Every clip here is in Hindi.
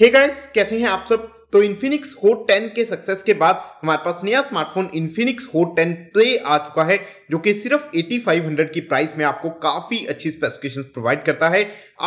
हे hey गाइस कैसे हैं आप सब तो इन्फिनिक्स हो 10 के सक्सेस के बाद हमारे पास नया स्मार्टफोन इन्फिनिक्स हो 10 प्ले आ चुका है जो कि सिर्फ 8500 की प्राइस में आपको काफी अच्छी स्पेसिफिकेशन प्रोवाइड करता है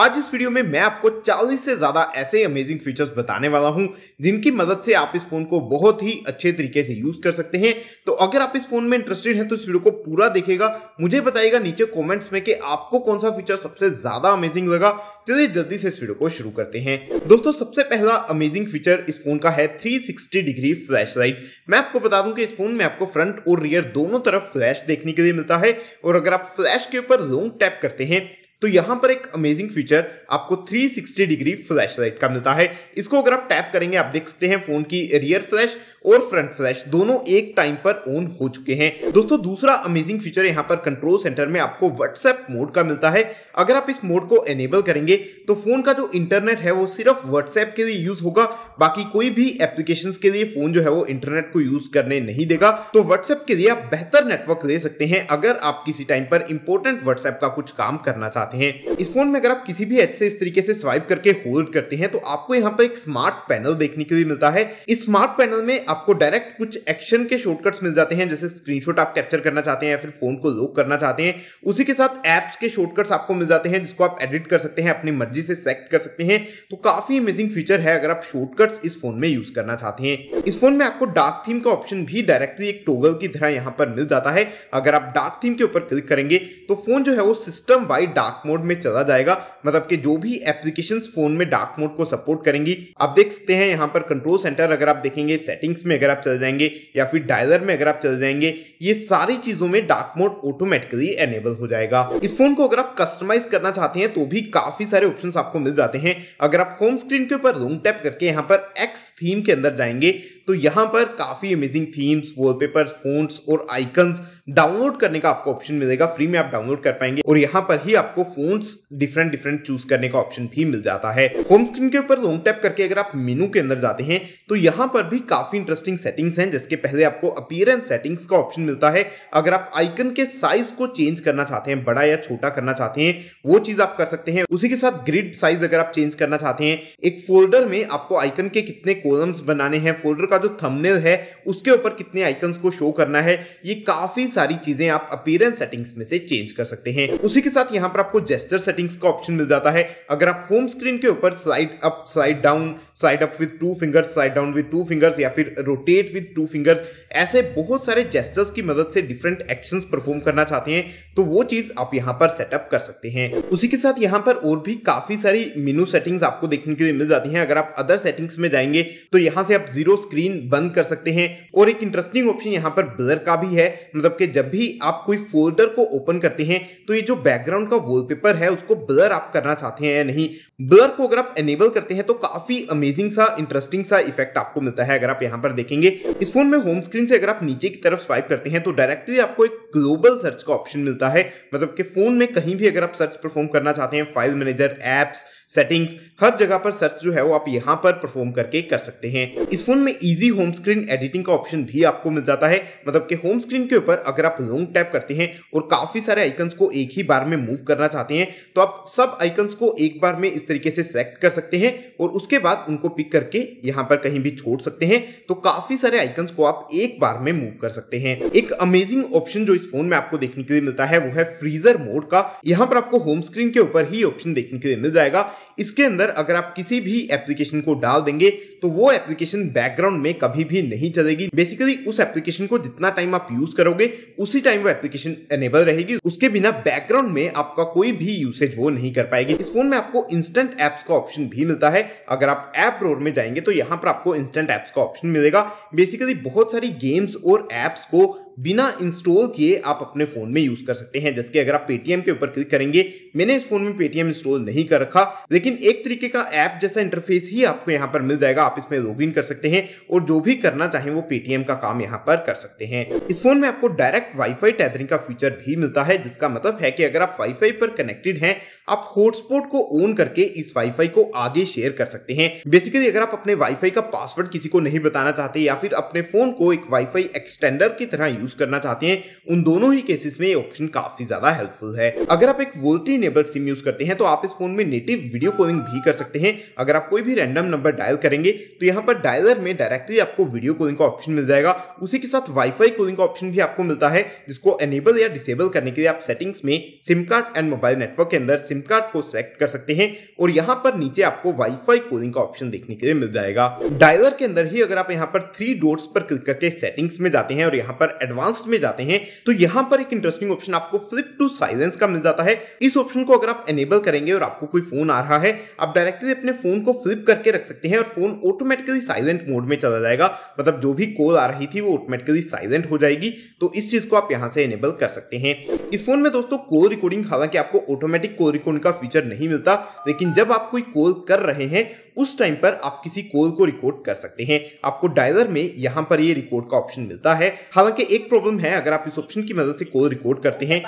आज इस वीडियो में मैं आपको 40 से ज्यादा ऐसे अमेजिंग फीचर्स बताने वाला हूं जिनकी मदद से आप इस फोन को बहुत ही अच्छे तरीके से यूज कर सकते हैं तो अगर आप इस फोन में इंटरेस्टेड हैं तो इस वीडियो को पूरा देखेगा मुझे बताइएगा नीचे कॉमेंट्स में कि आपको कौन सा फीचर सबसे ज्यादा अमेजिंग लगा चलिए जल्दी से इस वीडियो को शुरू करते हैं दोस्तों सबसे पहला अमेजिंग फीचर इस फोन का है 360 डिग्री फ्लैश लाइट मैं आपको बता दूं कि इस फोन में आपको फ्रंट और रियर दोनों तरफ फ्लैश देखने के लिए मिलता है और अगर आप फ्लैश के ऊपर लॉन्ग टैप करते हैं तो यहां पर एक अमेजिंग फीचर आपको 360 डिग्री फ्लैश लाइट का मिलता है इसको अगर आप टैप करेंगे आप देख सकते हैं फोन की रियर फ्लैश और फ्रंट फ्लैश दोनों एक टाइम पर ऑन हो चुके हैं दोस्तों दूसरा अमेजिंग फीचर यहां पर कंट्रोल सेंटर में आपको व्हाट्सएप मोड का मिलता है अगर आप इस मोड को एनेबल करेंगे तो फोन का जो इंटरनेट है वो सिर्फ व्हाट्सएप के लिए यूज होगा बाकी कोई भी एप्लीकेशन के लिए फोन जो है वो इंटरनेट को यूज करने नहीं देगा तो व्हाट्सएप के लिए आप बेहतर नेटवर्क ले सकते हैं अगर आप किसी टाइम पर इंपोर्टेंट व्हाट्सएप का कुछ काम करना चाहते हैं इस फोन में अगर आप किसी भी एच से इस तरीके से स्वाइप करके होल्ड करते हैं तो आपको यहाँ पर एक स्मार्ट पैनल देखने के लिए मिलता है इस स्मार्ट पैनल में आप आपको डायरेक्ट कुछ एक्शन के शॉर्टकट्स मिल जाते हैं जैसे स्क्रीनशॉट आप कैप्चर करना चाहते हैं या फिर फोन को लॉक करना चाहते हैं उसी के साथ एप्स के शॉर्टकट्स आपको मिल जाते हैं जिसको आप एडिट कर सकते हैं अपनी मर्जी से सेलेक्ट कर सकते हैं तो काफी अमेजिंग फीचर है अगर आप शॉर्टकट्स इस फोन में यूज करना चाहते हैं इस फोन में आपको डार्क थीम का ऑप्शन भी डायरेक्टली एक टोगल की तरह यहाँ पर मिल जाता है अगर आप डार्क थीम के ऊपर क्लिक करेंगे तो फोन जो है वो सिस्टम वाइड डार्क मोड में चला जाएगा मतलब कि जो भी एप्लीकेशन फोन में डार्क मोड को सपोर्ट करेंगी आप देख सकते हैं यहाँ पर कंट्रोल सेंटर अगर आप देखेंगे सेटिंग सेटिंग्स में अगर आप चले जाएंगे या फिर डायलर में अगर आप चले जाएंगे ये सारी चीज़ों में डार्क मोड ऑटोमेटिकली एनेबल हो जाएगा इस फोन को अगर आप कस्टमाइज करना चाहते हैं तो भी काफ़ी सारे ऑप्शन आपको मिल जाते हैं अगर आप होम स्क्रीन के ऊपर रूम टैप करके यहाँ पर एक्स थीम के अंदर जाएंगे तो यहां पर काफ़ी अमेजिंग थीम्स वॉलपेपर्स फोन्स और आइकन्स डाउनलोड करने का आपको ऑप्शन मिलेगा फ्री में आप डाउनलोड कर पाएंगे और यहाँ पर ही आपको फोन डिफरेंट डिफरेंट चूज करने का ऑप्शन भी मिल जाता है होम स्क्रीन के ऊपर लॉन्ग टैप करके अगर आप मेनू के अंदर जाते हैं तो यहाँ पर भी काफ़ी इंटरेस्टिंग सेटिंग्स हैं जिसके पहले आपको अपियरेंस सेटिंग्स का ऑप्शन मिलता है अगर आप आइकन के साइज को चेंज करना चाहते हैं बड़ा या छोटा करना चाहते हैं वो चीज़ आप कर सकते हैं उसी के साथ ग्रिड साइज अगर आप चेंज करना चाहते हैं एक फोल्डर में आपको आइकन के कितने कॉलम्स बनाने हैं फोल्डर का का जो थंबनेल है उसके ऊपर कितने आइकन्स को शो करना है ये काफी सारी चीजें आप अपीयरेंस सेटिंग्स में से चेंज कर सकते हैं उसी के साथ यहाँ पर आपको जेस्टर सेटिंग्स का ऑप्शन मिल जाता है अगर आप होम स्क्रीन के ऊपर slide up slide down slide up with two fingers slide down with two fingers या फिर रोटेट विद टू फिंगर्स ऐसे बहुत सारे जेस्टर्स की मदद से डिफरेंट एक्शन परफॉर्म करना चाहते हैं तो वो चीज आप यहाँ पर सेटअप कर सकते हैं उसी के साथ यहाँ पर और भी काफी सारी मेनू सेटिंग्स आपको देखने के लिए मिल जाती है अगर आप अदर सेटिंग्स में जाएंगे तो यहाँ से आप जीरो स्क्रीन स्क्रीन बंद कर सकते हैं और एक इंटरेस्टिंग ऑप्शन यहाँ पर ब्लर का भी है मतलब कि जब भी आप कोई फोल्डर को ओपन करते हैं तो ये जो बैकग्राउंड का वॉलपेपर है उसको ब्लर आप करना चाहते हैं या नहीं ब्लर को अगर आप एनेबल करते हैं तो काफी अमेजिंग सा इंटरेस्टिंग सा इफेक्ट आपको मिलता है अगर आप यहाँ पर देखेंगे इस फोन में होम स्क्रीन से अगर आप नीचे की तरफ स्वाइप करते हैं तो डायरेक्टली आपको एक ग्लोबल सर्च का ऑप्शन मिलता है मतलब कि फोन में कहीं भी अगर आप सर्च परफॉर्म करना चाहते हैं फाइल मैनेजर एप्स सेटिंग्स हर जगह पर सर्च जो है वो आप यहाँ पर परफॉर्म करके कर सकते हैं इस फोन में इजी होम स्क्रीन एडिटिंग का ऑप्शन भी आपको मिल जाता है मतलब कि होम स्क्रीन के ऊपर अगर आप लॉन्ग टैप करते हैं और काफी सारे आइकन्स को एक ही बार में मूव करना चाहते हैं तो आप सब आइकन्स को एक बार में इस तरीके से सेलेक्ट कर सकते हैं और उसके बाद उनको पिक करके यहाँ पर कहीं भी छोड़ सकते हैं तो काफी सारे आइकन्स को आप एक बार में मूव कर सकते हैं एक अमेजिंग ऑप्शन जो इस फोन में आपको देखने के लिए मिलता है वो है फ्रीजर मोड का यहाँ पर आपको होम स्क्रीन के ऊपर ही ऑप्शन देखने के लिए मिल जाएगा इसके अंदर अगर आप किसी भी एप्लीकेशन को डाल देंगे तो वो एप्लीकेशन बैकग्राउंड में कभी भी नहीं चलेगी बेसिकली उस एप्लीकेशन को जितना टाइम आप यूज करोगे उसी टाइम वो एप्लीकेशन एनेबल रहेगी उसके बिना बैकग्राउंड में आपका कोई भी यूसेज वो नहीं कर पाएगी इस फोन में आपको इंस्टेंट एप्स का ऑप्शन भी मिलता है अगर आप एप रोड में जाएंगे तो यहाँ पर आपको इंस्टेंट एप्स का ऑप्शन मिलेगा बेसिकली बहुत सारी गेम्स और एप्स को बिना इंस्टॉल किए आप अपने फ़ोन में यूज़ कर सकते हैं जैसे कि अगर आप पेटीएम के ऊपर क्लिक करेंगे मैंने इस फ़ोन में पेटीएम इंस्टॉल नहीं कर रखा लेकिन एक तरीके का ऐप जैसा इंटरफेस ही आपको यहाँ पर मिल जाएगा आप इसमें लॉग कर सकते हैं और जो भी करना चाहें वो पेटीएम का काम यहाँ पर कर सकते हैं इस फोन में आपको डायरेक्ट वाईफाई टैदरिंग का फीचर भी मिलता है जिसका मतलब है कि अगर आप वाईफाई पर कनेक्टेड हैं आप हॉटस्पॉट को ऑन करके इस वाईफाई को आगे शेयर कर सकते हैं बेसिकली अगर आप अपने वाईफाई का पासवर्ड किसी को नहीं बताना चाहते या फिर अपने फोन को एक वाईफाई एक्सटेंडर की तरह यूज यूज करना चाहते हैं उन दोनों ही केसेस में ये ऑप्शन काफी ज्यादा हेल्पफुल है अगर आप एक वोल्टी इनेबल्ड सिम यूज करते हैं तो आप इस फोन में नेटिव वीडियो कॉलिंग भी कर सकते हैं अगर आप कोई भी रैंडम नंबर डायल करेंगे तो यहाँ पर डायलर में डायरेक्टली आपको वीडियो कॉलिंग का ऑप्शन मिल जाएगा उसी के साथ वाईफाई कॉलिंग का ऑप्शन भी आपको मिलता है जिसको एनेबल या डिसेबल करने के लिए आप सेटिंग्स में SIM card and mobile network के अंदर सिम कार्ड को सेलेक्ट कर सकते हैं और यहाँ पर नीचे आपको वाईफाई कॉलिंग का ऑप्शन देखने के लिए मिल जाएगा डायलर के अंदर ही अगर आप यहाँ पर थ्री डोर्स पर क्लिक करके सेटिंग्स में जाते हैं और यहाँ पर एडवांस एडवांस्ड में जाते हैं तो यहां पर एक इंटरेस्टिंग ऑप्शन आपको फ्लिप टू साइलेंस का मिल जाता है इस ऑप्शन को अगर आप एनेबल करेंगे और आपको कोई फोन आ रहा है आप डायरेक्टली अपने फोन को फ्लिप करके रख सकते हैं और फोन ऑटोमेटिकली साइलेंट मोड में चला जाएगा मतलब जो भी कॉल आ रही थी वो ऑटोमेटिकली साइलेंट हो जाएगी तो इस चीज को आप यहाँ से एनेबल कर सकते हैं इस फोन में दोस्तों कॉल रिकॉर्डिंग हालांकि आपको ऑटोमेटिक कॉल रिकॉर्डिंग का फीचर नहीं मिलता लेकिन जब आप कोई कॉल कर रहे हैं उस टाइम पर आप किसी कॉल को रिकॉर्ड कर सकते हैं आपको डायलर में यहां पर ये रिकॉर्ड का ऑप्शन मिलता है हालांकि एक प्रॉब्लम है अगर आप इस ऑप्शन की मदद से कॉल रिकॉर्ड करते हैं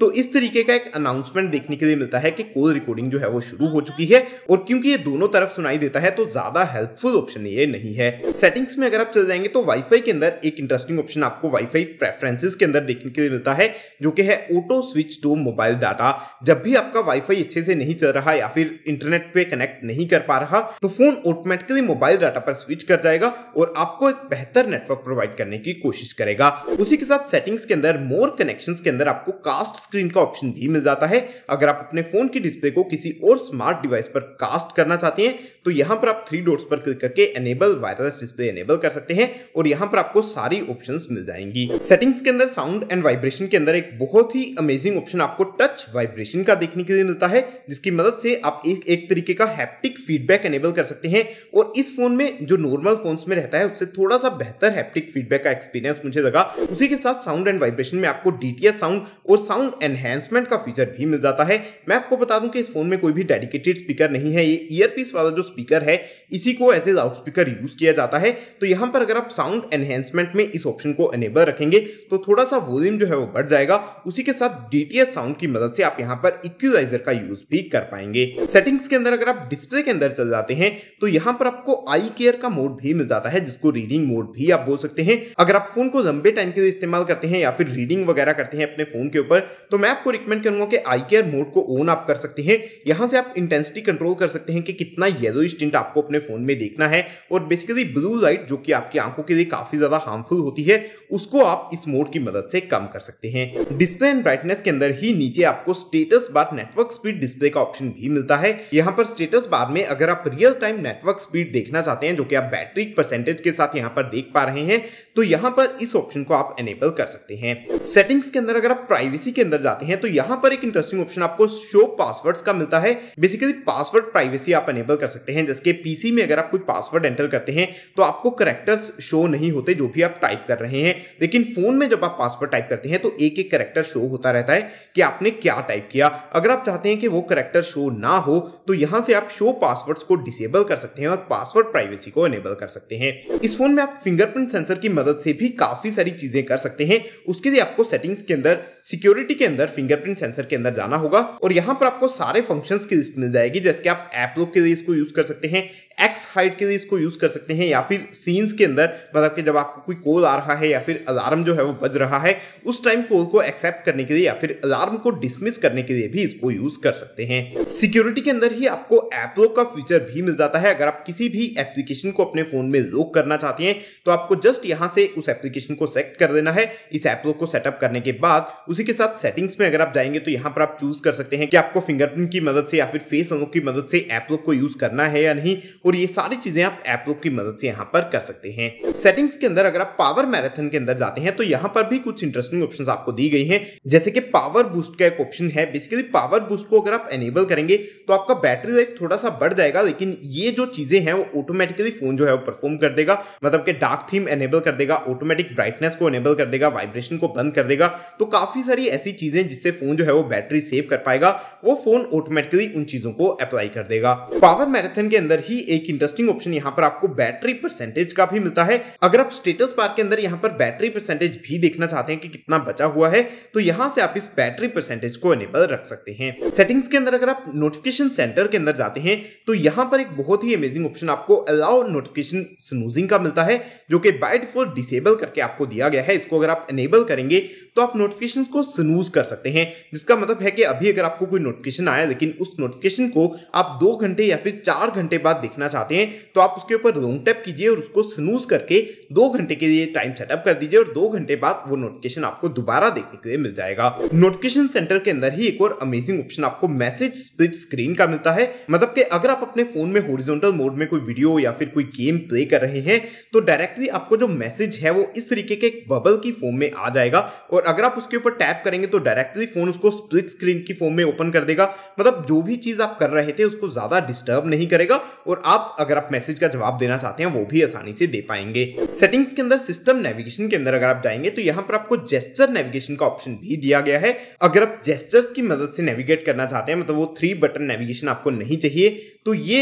तो इस तरीके का एक अनाउंसमेंट देखने के लिए मिलता है कि कोल रिकॉर्डिंग जो है वो शुरू हो चुकी है और क्योंकि ये दोनों तरफ सुनाई देता है तो ज्यादा हेल्पफुल ऑप्शन ये नहीं है सेटिंग्स में अगर आप चले जाएंगे तो वाईफाई के अंदर एक इंटरेस्टिंग ऑप्शन आपको वाईफाई प्रेफरेंसेस के अंदर देखने के लिए मिलता है जो कि है auto switch to mobile data जब भी आपका वाईफाई अच्छे से नहीं चल रहा या फिर इंटरनेट पे कनेक्ट नहीं कर पा रहा तो फोन ऑटोमेटिकली मोबाइल डाटा पर स्विच कर जाएगा और आपको एक बेहतर नेटवर्क प्रोवाइड करने की कोशिश करेगा उसी के साथ सेटिंग्स के अंदर अंदर मोर कनेक्शंस के अंदर आपको कास्ट स्क्रीन का ऑप्शन भी मिल जाता है अगर आप अपने फोन की डिस्प्ले को किसी और स्मार्ट डिवाइस पर कास्ट करना चाहते हैं तो यहां पर आप थ्री डोर्स पर क्लिक करके एनेबल वायरलेस डिस्प्ले एनेबल कर सकते हैं और यहां पर आपको सारी ऑप्शन मिल जाएंगी सेटिंग्स के अंदर साउंड एंड वाइब्रेशन के अंदर एक बहुत ही अमेजिंग ऑप्शन आपको टच वाइब्रेशन का देखने के लिए मिलता है जिसकी मदद से आप एक एक तरीके का हैप्टिक फीडबैक एनेबल कर सकते हैं और इस फोन में जो नॉर्मल फोन में रहता है उससे थोड़ा सा बेहतर हैप्टिक फीडबैक का एक्सपीरियंस मुझे लगा उसी के साथ साउंड एंड वाइब्रेशन में आपको डी साउंड और साउंड एनहेंसमेंट का फीचर भी मिल जाता है मैं आपको बता दूं कि इस फोन में कोई भी डेडिकेटेड स्पीकर नहीं है ये ईयरपीस वाला जो स्पीकर है इसी को as a loud speaker use किया जाता है तो यहाँ पर अगर आप साउंड एनहेंसमेंट में इस ऑप्शन को एनेबल रखेंगे तो थोड़ा सा वॉल्यूम जो है वो बढ़ जाएगा उसी के साथ डी साउंड की मदद से आप यहाँ पर इक्विलाइजर का यूज भी कर पाएंगे सेटिंग्स के अंदर अगर आप डिस्प्ले के अंदर चल जाते हैं तो यहाँ पर आपको आई केयर का मोड भी मिल जाता है जिसको रीडिंग मोड भी आप बोल सकते हैं अगर आप फोन को लंबे टाइम के लिए इस्तेमाल करते हैं या फिर फिर रीडिंग वगैरह करते हैं अपने फ़ोन के ऊपर तो मैं आपको रिकमेंड करूंगा कि आई केयर मोड को ऑन आप कर सकते हैं यहां से आप इंटेंसिटी कंट्रोल कर सकते हैं कि कितना येलो स्टिंट आपको अपने फ़ोन में देखना है और बेसिकली ब्लू लाइट जो कि आपकी आंखों के लिए काफ़ी ज़्यादा हार्मफुल होती है उसको आप इस मोड की मदद से कम कर सकते हैं डिस्प्ले एंड ब्राइटनेस के अंदर ही नीचे आपको status bar network speed display का ऑप्शन भी मिलता है यहाँ पर स्टेटस बार में अगर आप रियल टाइम नेटवर्क स्पीड देखना चाहते हैं जो कि आप बैटरी परसेंटेज के साथ यहाँ पर देख पा रहे हैं तो यहाँ पर इस ऑप्शन को आप एनेबल कर सकते हैं हैं सेटिंग्स के अंदर अगर आप प्राइवेसी के अंदर जाते हैं तो यहाँ पर एक इंटरेस्टिंग ऑप्शन आपको शो पासवर्ड्स का मिलता है बेसिकली पासवर्ड प्राइवेसी आप एनेबल कर सकते हैं जैसे पीसी में अगर आप कोई पासवर्ड एंटर करते हैं तो आपको करेक्टर्स शो नहीं होते जो भी आप टाइप कर रहे हैं लेकिन फोन में जब आप पासवर्ड टाइप करते हैं तो एक एक करेक्टर शो होता रहता है कि आपने क्या टाइप किया अगर आप चाहते हैं कि वो करेक्टर शो ना हो तो यहां से आप शो पासवर्ड्स को डिसेबल कर सकते हैं और पासवर्ड प्राइवेसी को एनेबल कर सकते हैं इस फोन में आप फिंगरप्रिंट सेंसर की मदद से भी काफी सारी चीजें कर सकते हैं उसके उसके लिए आपको सेटिंग्स के अंदर सिक्योरिटी के अंदर फिंगरप्रिंट सेंसर के अंदर जाना होगा और यहाँ पर आपको सारे फंक्शन की लिस्ट मिल जाएगी जैसे कि आप ऐप लुक के लिए इसको यूज कर सकते हैं एक्स हाइट के लिए इसको यूज कर सकते हैं या फिर सीन्स के अंदर मतलब कि जब आपको कोई कॉल आ रहा है या फिर अलार्म जो है वो बज रहा है उस टाइम कॉल को एक्सेप्ट करने के लिए या फिर अलार्म को डिसमिस करने के लिए भी इसको यूज कर सकते हैं सिक्योरिटी के अंदर ही आपको ऐप लॉक का फीचर भी मिल जाता है अगर आप किसी भी एप्लीकेशन को अपने फोन में लोक करना चाहते हैं तो आपको जस्ट यहाँ से उस एप्लीकेशन को सेलेक्ट कर देना है इस ऐप लोगो को सेटअप करने के बाद उसी के साथ सेटिंग्स में अगर आप जाएंगे तो यहाँ पर आप चूज कर सकते हैं कि आपको फिंगरप्रिंट की मदद से या फिर फेस अनलॉक की मदद से ऐप लॉक को यूज करना है या नहीं और ये सारी चीजें आप ऐप लॉक की मदद से यहाँ पर कर सकते हैं सेटिंग्स के अंदर अगर आप पावर मैराथन के अंदर जाते हैं तो यहाँ पर भी कुछ इंटरेस्टिंग ऑप्शन आपको दी गई है जैसे कि पावर बूस्ट का एक ऑप्शन है बेसिकली पावर बूस्ट को अगर आप एनेबल करेंगे तो आपका बैटरी लाइफ थोड़ा सा बढ़ जाएगा लेकिन ये जो चीजें हैं वो ऑटोमेटिकली फोन जो है वो परफॉर्म कर देगा मतलब कि डार्क थीम एनेबल कर देगा ऑटोमेटिक ब्राइटनेस को एनेबल कर देगा वाइब्रेशन को बंद कर देगा तो काफ़ी सारी ऐसी चीज़ें जिससे फ़ोन जो है वो बैटरी सेव कर पाएगा वो फ़ोन ऑटोमेटिकली उन चीज़ों को अप्लाई कर देगा पावर मैराथन के अंदर ही एक इंटरेस्टिंग ऑप्शन यहाँ पर आपको बैटरी परसेंटेज का भी मिलता है अगर आप स्टेटस बार के अंदर यहाँ पर बैटरी परसेंटेज भी देखना चाहते हैं कि कितना बचा हुआ है तो यहाँ से आप इस बैटरी परसेंटेज को एनेबल रख सकते हैं सेटिंग्स के अंदर अगर आप नोटिफिकेशन सेंटर के अंदर जाते हैं तो यहाँ पर एक बहुत ही अमेजिंग ऑप्शन आपको अलाउ नोटिफिकेशन स्नूजिंग का मिलता है जो कि बाइट डिफॉल्ट डिसेबल करके आपको दिया गया है इसको अगर आप एनेबल करेंगे तो आप नोटिफिकेशन को स्नूज कर सकते हैं जिसका मतलब है कि अभी अगर आपको कोई नोटिफिकेशन आया लेकिन उस नोटिफिकेशन को आप दो घंटे या फिर चार घंटे बाद देखना चाहते हैं तो आप उसके ऊपर लॉन्ग टैप कीजिए और उसको स्नूज करके दो घंटे के लिए टाइम सेटअप कर दीजिए और दो घंटे बाद वो नोटिफिकेशन आपको दोबारा देखने के लिए मिल जाएगा नोटिफिकेशन सेंटर के अंदर ही एक और अमेजिंग ऑप्शन आपको मैसेज स्प्लिट स्क्रीन का मिलता है मतलब कि अगर आप अपने फोन में होरिजोनटल मोड में कोई वीडियो या फिर कोई गेम प्ले कर रहे हैं तो डायरेक्टली आपको जो मैसेज है वो इस तरीके के बबल की फॉर्म में आ जाएगा और और अगर आप उसके ऊपर टैप करेंगे तो डायरेक्टली फोन उसको स्प्लिट स्क्रीन की फॉर्म में ओपन कर देगा मतलब जो भी चीज आप कर रहे थे उसको ज्यादा डिस्टर्ब नहीं करेगा और आप अगर आप मैसेज का जवाब देना चाहते हैं वो भी आसानी से दे पाएंगे सेटिंग्स के अंदर सिस्टम नेविगेशन के अंदर अगर आप जाएंगे तो यहाँ पर आपको जेस्टर नेविगेशन का ऑप्शन भी दिया गया है अगर आप जेस्टर्स की मदद से नेविगेट करना चाहते हैं मतलब वो थ्री बटन नेविगेशन आपको नहीं चाहिए तो ये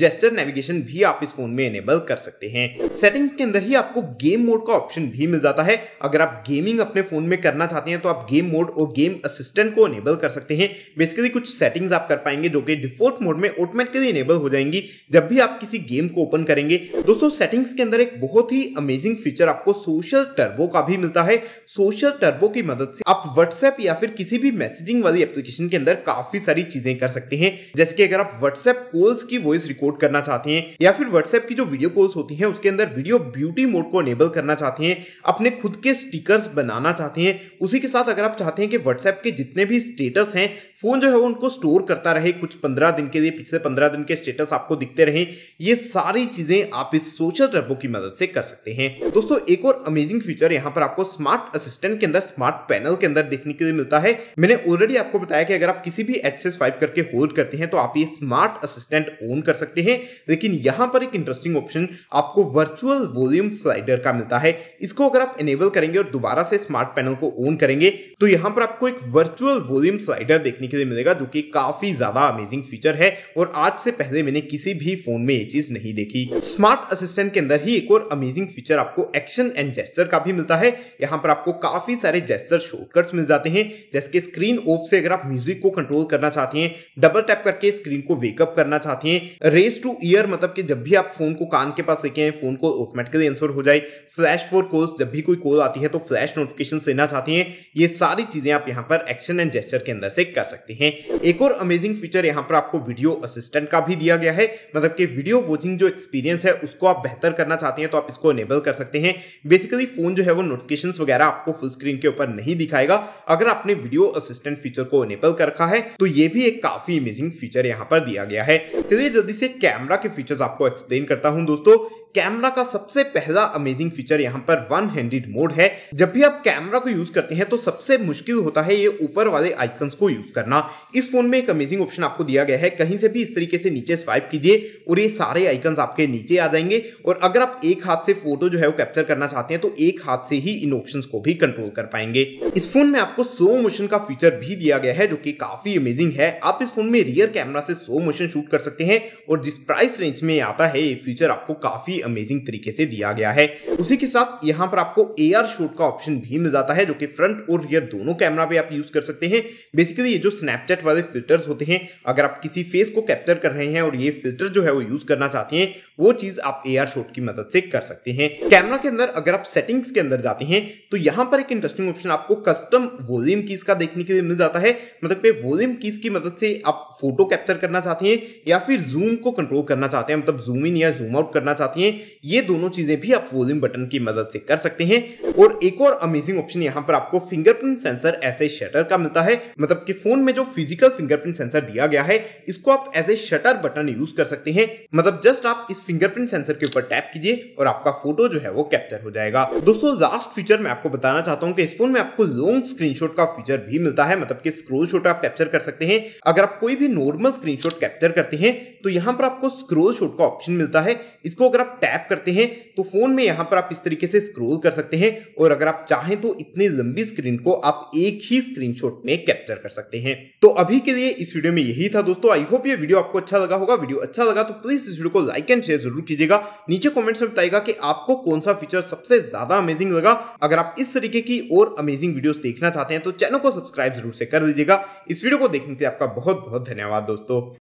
जेस्टर नेविगेशन भी आप इस फोन में एनेबल कर सकते हैं सेटिंग्स के अंदर ही आपको गेम मोड का ऑप्शन भी मिल जाता है अगर आप गेमिंग अपने फोन में में करना चाहते हैं तो आप गेम मोड और गेम असिस्टेंट को इनेबल कर सकते हैं बेसिकली कुछ सेटिंग्स आप कर पाएंगे जो कि डिफॉल्ट मोड में ऑटोमेटिकली इनेबल हो जाएंगी जब भी आप किसी गेम को ओपन करेंगे दोस्तों सेटिंग्स के अंदर एक बहुत ही अमेजिंग फीचर आपको सोशल टर्बो का भी मिलता है सोशल टर्बो की मदद से आप व्हाट्सएप या फिर किसी भी मैसेजिंग वाली एप्लीकेशन के अंदर काफी सारी चीजें कर सकते हैं जैसे कि अगर आप व्हाट्सएप कॉल्स की वॉइस रिकॉर्ड करना चाहते हैं या फिर व्हाट्सएप की जो वीडियो कॉल्स होती है उसके अंदर वीडियो ब्यूटी मोड को इनेबल करना चाहते हैं अपने खुद के स्टिकर्स बनाना चाहते हैं है उसी के साथ अगर आप चाहते हैं कि व्हाट्सएप के जितने भी स्टेटस हैं फोन जो है वो उनको स्टोर करता रहे कुछ पंद्रह दिन के लिए पिछले पंद्रह दिन के स्टेटस आपको दिखते रहे ये सारी चीजें आप इस सोशल रेबो की मदद से कर सकते हैं दोस्तों एक और अमेजिंग फीचर यहाँ पर आपको स्मार्ट असिस्टेंट के अंदर स्मार्ट पैनल के अंदर देखने के लिए मिलता है मैंने ऑलरेडी आपको बताया कि अगर आप किसी भी एक्सेस फाइव करके होल्ड करते हैं तो आप ये स्मार्ट असिस्टेंट ऑन कर सकते हैं लेकिन यहाँ पर एक इंटरेस्टिंग ऑप्शन आपको वर्चुअल वॉल्यूम स्लाइडर का मिलता है इसको अगर आप इनेबल करेंगे और दोबारा से स्मार्ट पैनल को ओन करेंगे तो यहां पर आपको एक वर्चुअल वॉल्यूम स्लाइडर देखने के लिए मिलेगा जो कि काफी ज्यादा अमेजिंग फीचर है और आज से पहले मैंने किसी भी फोन में ये चीज नहीं देखी स्मार्ट असिस्टेंट के अंदर ही एक और अमेजिंग फीचर आपको एक्शन एंड जेस्टर का भी मिलता है यहाँ पर आपको काफी सारे जेस्टर शॉर्टकट्स मिल जाते हैं जैसे स्क्रीन ऑफ से अगर आप म्यूजिक को कंट्रोल करना चाहते हैं डबल टैप करके स्क्रीन को वेकअप करना चाहते हैं रेस टू ईयर मतलब कि जब भी आप फोन को कान के पास लेके आए फोन को ऑटोमेटिकली आंसर हो जाए फ्लैश फॉर कॉल्स जब भी कोई कॉल आती है तो फ्लैश नोटिफिकेशन लेना साथियों ये सारी चीज़ें आप यहाँ पर एक्शन एंड जेस्टर के अंदर से कर सकते हैं एक और अमेजिंग फीचर यहाँ पर आपको वीडियो असिस्टेंट का भी दिया गया है मतलब कि वीडियो वॉचिंग जो एक्सपीरियंस है उसको आप बेहतर करना चाहते हैं तो आप इसको एनेबल कर सकते हैं बेसिकली फोन जो है वो नोटिफिकेशन वगैरह आपको फुल स्क्रीन के ऊपर नहीं दिखाएगा अगर आपने वीडियो असिस्टेंट फीचर को एनेबल कर रखा है तो ये भी एक काफी अमेजिंग फीचर यहाँ पर दिया गया है चलिए जल्दी से कैमरा के फीचर्स आपको एक्सप्लेन करता हूँ दोस्तों कैमरा का सबसे पहला अमेजिंग फीचर यहाँ पर वन हैंडेड मोड है जब भी आप कैमरा को यूज करते हैं तो सबसे मुश्किल होता है ये ऊपर वाले आइकन को यूज करना इस फोन में एक अमेजिंग ऑप्शन आपको दिया गया है कहीं से भी इस तरीके से नीचे स्वाइप कीजिए और ये सारे आइकन आपके नीचे आ जाएंगे और अगर आप एक हाथ से फोटो जो है वो कैप्चर करना चाहते हैं तो एक हाथ से ही इन ऑप्शन को भी कंट्रोल कर पाएंगे इस फोन में आपको सो मोशन का फीचर भी दिया गया है जो की काफी अमेजिंग है आप इस फोन में रियर कैमरा से सो मोशन शूट कर सकते हैं और जिस प्राइस रेंज में आता है ये फीचर आपको काफी ही अमेजिंग तरीके से दिया गया है उसी के साथ यहाँ पर आपको ए शूट का ऑप्शन भी मिल जाता है जो कि फ्रंट और रियर दोनों कैमरा पे आप यूज कर सकते हैं बेसिकली ये जो स्नैपचैट वाले फिल्टर्स होते हैं अगर आप किसी फेस को कैप्चर कर रहे हैं और ये फिल्टर जो है वो यूज करना चाहते हैं वो चीज आप ए शॉट की मदद से कर सकते हैं कैमरा के अंदर अगर आप सेटिंग्स के अंदर जाते हैं तो यहाँ पर एक इंटरेस्टिंग ऑप्शन आपको कस्टम वॉल्यूम कीज का देखने के लिए मिल जाता है मतलब पे वॉल्यूम कीज की मदद से आप फोटो कैप्चर करना चाहते हैं या फिर जूम को कंट्रोल करना चाहते हैं मतलब जूम इन या जूम आउट करना चाहते हैं ये दोनों चीजें भी आप वॉल्यूम बटन की मदद से कर सकते हैं और एक और अमेजिंग ऑप्शन यहाँ पर आपको fingerprint sensor as a shutter का मिलता है मतलब कि फोन में जो फिजिकल फिंगरप्रिंट सेंसर दिया गया है इसको आप as a shutter button use कर सकते हैं मतलब जस्ट आप इस फिंगरप्रिंट सेंसर के ऊपर टैप कीजिए और आपका फोटो जो है वो कैप्चर हो जाएगा दोस्तों लास्ट फीचर मैं आपको बताना चाहता हूँ कि इस फोन में आपको लॉन्ग स्क्रीनशॉट का फीचर भी मिलता है मतलब कि स्क्रोल शॉट आप कैप्चर कर सकते हैं अगर आप कोई भी नॉर्मल स्क्रीन कैप्चर करते हैं तो यहाँ पर आपको स्क्रोल शॉट का ऑप्शन मिलता है इसको अगर आप टैप करते हैं तो फोन में यहाँ पर आप इस तरीके से स्क्रोल कर सकते हैं और अगर आप चाहें तो इतनी लंबी स्क्रीन को आप एक ही स्क्रीनशॉट में कैप्चर कर सकते हैं तो अभी के लिए इस वीडियो में यही था दोस्तों आई होप ये वीडियो आपको अच्छा लगा होगा वीडियो अच्छा लगा तो प्लीज इस वीडियो को लाइक एंड शेयर जरूर कीजिएगा नीचे कमेंट्स में बताइएगा कि आपको कौन सा फीचर सबसे ज्यादा अमेजिंग लगा अगर आप इस तरीके की और अमेजिंग वीडियोस देखना चाहते हैं तो चैनल को सब्सक्राइब जरूर से कर दीजिएगा इस वीडियो को देखने के लिए आपका बहुत बहुत धन्यवाद दोस्तों